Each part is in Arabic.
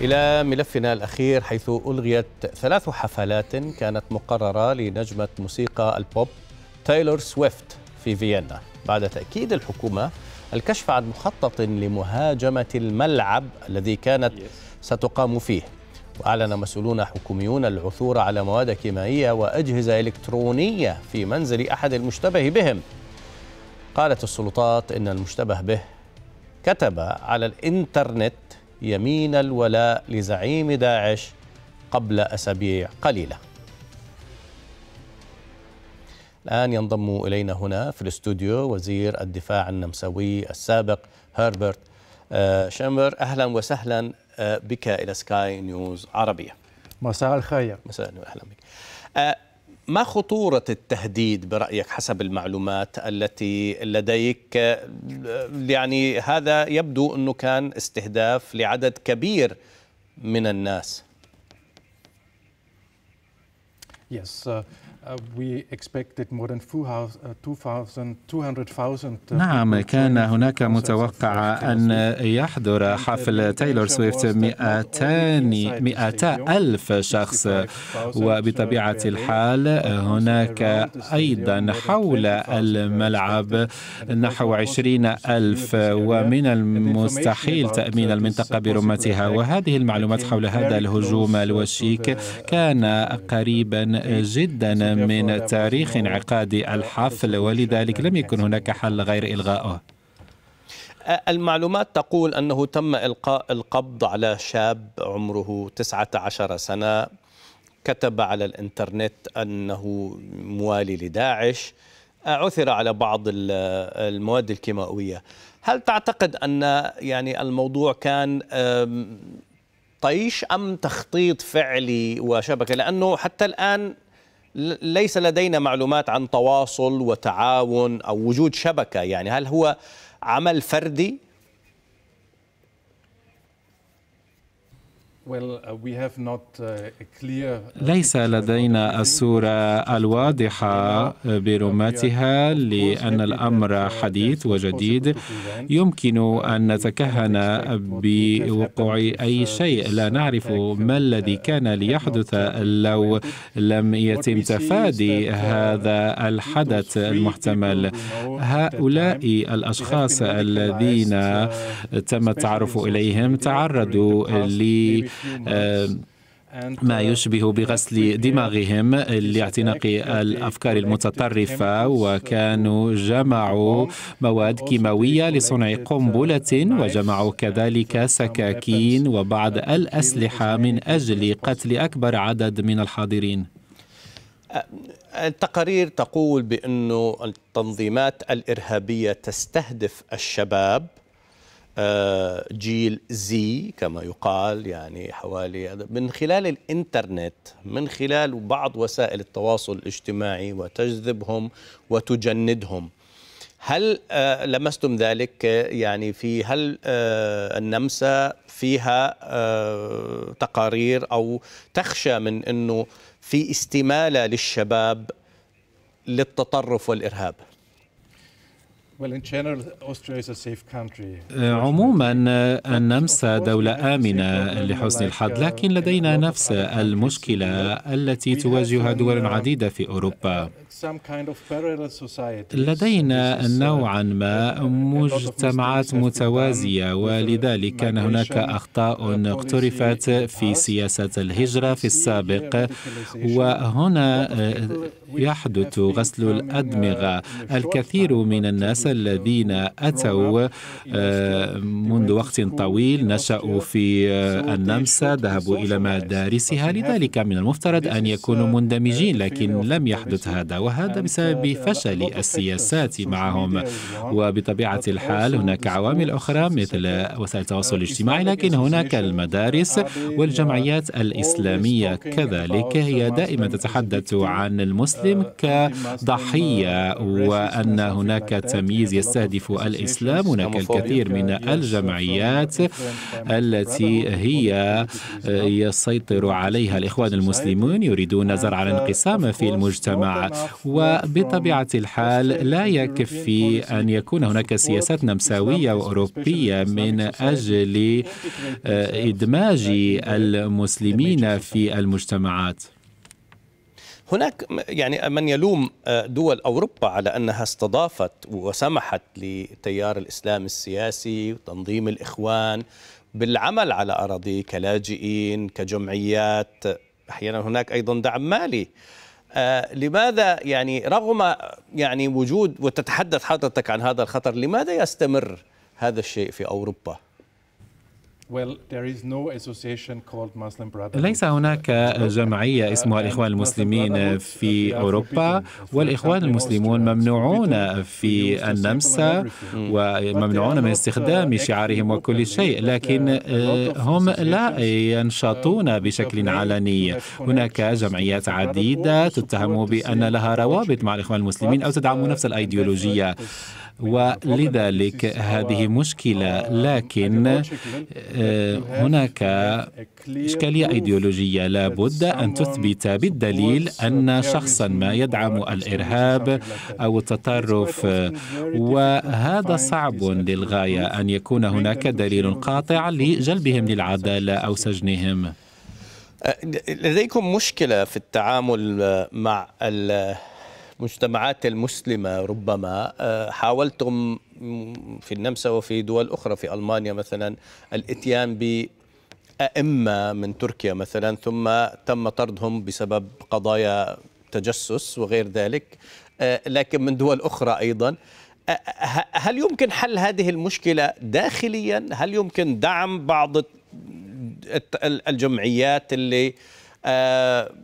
إلى ملفنا الأخير حيث ألغيت ثلاث حفلات كانت مقررة لنجمة موسيقى البوب تايلور سويفت في فيينا بعد تأكيد الحكومة الكشف عن مخطط لمهاجمة الملعب الذي كانت ستقام فيه وأعلن مسؤولون حكوميون العثور على مواد كيميائية وأجهزة إلكترونية في منزل أحد المشتبه بهم قالت السلطات إن المشتبه به كتب على الإنترنت يمين الولاء لزعيم داعش قبل أسابيع قليلة الآن ينضم إلينا هنا في الاستوديو وزير الدفاع النمساوي السابق هربرت آه، شمبر أهلا وسهلا آه، بك إلى سكاي نيوز عربية مساء الخير مساء أهلا بك آه، ما خطورة التهديد برأيك حسب المعلومات التي لديك يعني هذا يبدو أنه كان استهداف لعدد كبير من الناس Yes, uh, Uh, we expected more than 200,000 uh, uh, نعم كان هناك متوقع أن يحضر حفل تايلور سويفت 200 200 ألف شخص وبطبيعة الحال هناك أيضا حول الملعب نحو 20 ألف ومن المستحيل تأمين المنطقة برمتها وهذه المعلومات حول هذا الهجوم الوشيك كان قريبا جدا من تاريخ انعقاد الحفل ولذلك لم يكن هناك حل غير إلغائه المعلومات تقول أنه تم إلقاء القبض على شاب عمره 19 سنة كتب على الإنترنت أنه موالي لداعش عثر على بعض المواد الكيماوية هل تعتقد أن يعني الموضوع كان طيش أم تخطيط فعلي وشبكة لأنه حتى الآن ليس لدينا معلومات عن تواصل وتعاون أو وجود شبكة يعني هل هو عمل فردي Uh, uh, uh, ليس لدينا الصورة الواضحة برمتها لأن الأمر حديث وجديد يمكن أن نتكهن بوقوع أي شيء لا نعرف ما الذي كان ليحدث لو لم يتم تفادي هذا الحدث المحتمل هؤلاء الأشخاص الذين تم التعرف إليهم تعرضوا ل آه، ما uh, يشبه بغسل دماغهم لاعتناق الافكار المتطرفه uh, وكانوا جمعوا مواد كيماويه لصنع uh, قنبله وجمعوا كذلك سكاكين وبعض الاسلحه من اجل قتل اكبر عدد من الحاضرين التقارير تقول بانه التنظيمات الارهابيه تستهدف الشباب آه، جيل زي كما يقال يعني حوالي من خلال الانترنت من خلال بعض وسائل التواصل الاجتماعي وتجذبهم وتجندهم هل آه، لمستم ذلك يعني في هل آه، النمسا فيها تقارير او تخشى من انه في استماله للشباب للتطرف والارهاب؟ Uh, عموما uh, النمسا دولة آمنة لحسن الحظ uh, لكن لدينا نفس المشكلة التي تواجهها دول عديدة في أوروبا لدينا uh, نوعا ما مجتمعات متوازية ولذلك كان هناك أخطاء اقترفت في سياسة الهجرة في السابق وهنا آه، يحدث غسل الأدمغة uh, الكثير من الناس الذين أتوا آه، منذ وقت طويل نشأوا في آه، النمسا ذهبوا إلى مدارسها لذلك من المفترض أن يكونوا uh, مندمجين لكن لم يحدث هذا وهذا يعني بسبب فشل السياسات معهم يعني، وبطبيعة الحال هناك عوامل أخرى مثل آه، وسائل التواصل الاجتماعي لكن هناك المدارس والجمعيات آه، الإسلامية كذلك هي دائما تتحدث آه، عن المسلم كضحية وأن هناك تمييز يستهدف الإسلام هناك الكثير من الجمعيات التي هي يسيطر عليها الإخوان المسلمون يريدون زرع الانقسام في المجتمع وبطبيعة الحال لا يكفي أن يكون هناك سياسات نمساوية وأوروبية من أجل آه، إدماج المسلمين في المجتمعات هناك يعني من يلوم آه، دول اوروبا على انها استضافت وسمحت لتيار الاسلام السياسي وتنظيم الاخوان بالعمل على اراضيه كلاجئين كجمعيات احيانا هناك ايضا دعم مالي آه، لماذا يعني رغم يعني وجود وتتحدث حضرتك عن هذا الخطر لماذا يستمر هذا الشيء في أوروبا؟ ليس هناك جمعية اسمها الإخوان المسلمين في أوروبا والإخوان المسلمون ممنوعون في النمسا وممنوعون من استخدام uh, شعارهم وكل شيء لكن uh, هم لا uh, ينشطون بشكل علني هناك جمعيات عديدة تتهم بأن لها روابط مع الإخوان المسلمين أو تدعم نفس الأيديولوجية ولذلك هذه مشكلة لكن آه، هناك إشكالية أيديولوجية لابد أن تثبت بالدليل أن شخصا ما يدعم الإرهاب أو التطرف وهذا صعب للغاية أن يكون هناك دليل قاطع لجلبهم للعدالة أو سجنهم أه، لديكم مشكلة في التعامل مع ال المجتمعات المسلمة ربما آه، حاولتم في النمسا وفي دول أخرى في ألمانيا مثلا الإتيان ب أئمة من تركيا مثلا ثم تم طردهم بسبب قضايا تجسس وغير ذلك آه، لكن من دول أخرى أيضا آه، هل يمكن حل هذه المشكلة داخليا؟ هل يمكن دعم بعض الجمعيات اللي آه،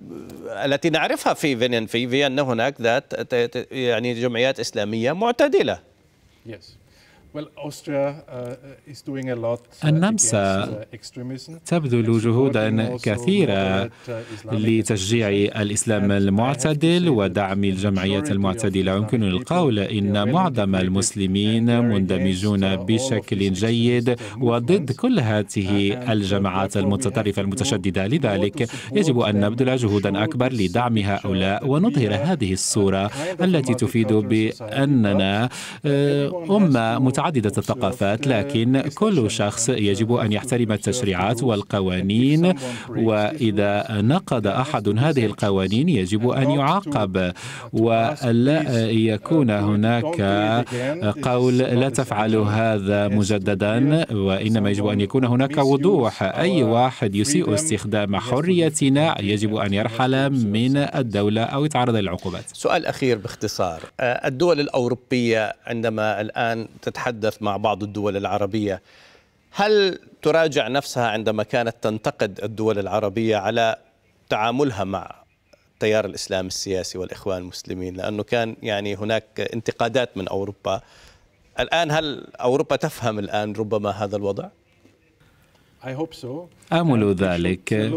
التي نعرفها في فينيان في فيينا هناك ذات يعني جمعيات إسلامية معتدلة yes. Uh, uh, النمسا uh, تبذل جهودا كثيرة لتشجيع الإسلام المعتدل ودعم الجمعية المعتدلة يمكن القول إن معظم المسلمين مندمجون بشكل جيد وضد كل هذه الجماعات المتطرفة المتشددة لذلك يجب أن نبذل جهودا أكبر لدعم هؤلاء ونظهر هذه الصورة التي تفيد بأننا أمة متعددة متعددة الثقافات لكن كل شخص يجب أن يحترم التشريعات والقوانين وإذا نقض أحد هذه القوانين يجب أن يعاقب ولا يكون هناك قول لا تفعل هذا مجددا وإنما يجب أن يكون هناك وضوح أي واحد يسيء استخدام حريتنا يجب أن يرحل من الدولة أو يتعرض للعقوبات سؤال أخير باختصار آه، الدول الأوروبية عندما الآن تتحدث تتحدث مع بعض الدول العربية هل تراجع نفسها عندما كانت تنتقد الدول العربية على تعاملها مع تيار الإسلام السياسي والإخوان المسلمين لأنه كان يعني هناك انتقادات من أوروبا الآن هل أوروبا تفهم الآن ربما هذا الوضع؟ آمل ذلك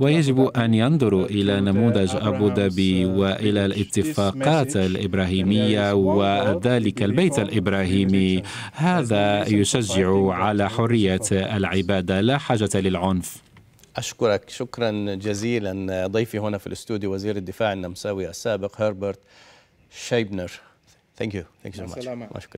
ويجب أن ينظروا إلى نموذج أبو ظبي وإلى الاتفاقات الإبراهيمية وذلك البيت الإبراهيمي هذا يشجع على حرية العبادة لا حاجة للعنف أشكرك شكرا جزيلا ضيفي هنا في الاستوديو وزير الدفاع النمساوي السابق هربرت شيبنر Thank you. Thank you so much.